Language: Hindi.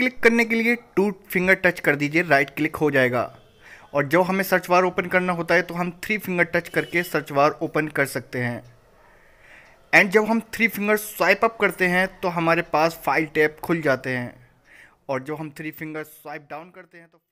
क्लिक करने के लिए टू फिंगर टच कर दीजिए राइट क्लिक हो जाएगा और जब हमें सर्च बार ओपन करना होता है तो हम थ्री फिंगर टच करके सर्च बार ओपन कर सकते हैं एंड जब हम थ्री फिंगर स्वाइप अप करते हैं तो हमारे पास फाइल टैब खुल जाते हैं और जो हम थ्री फिंगर स्वाइप डाउन करते हैं तो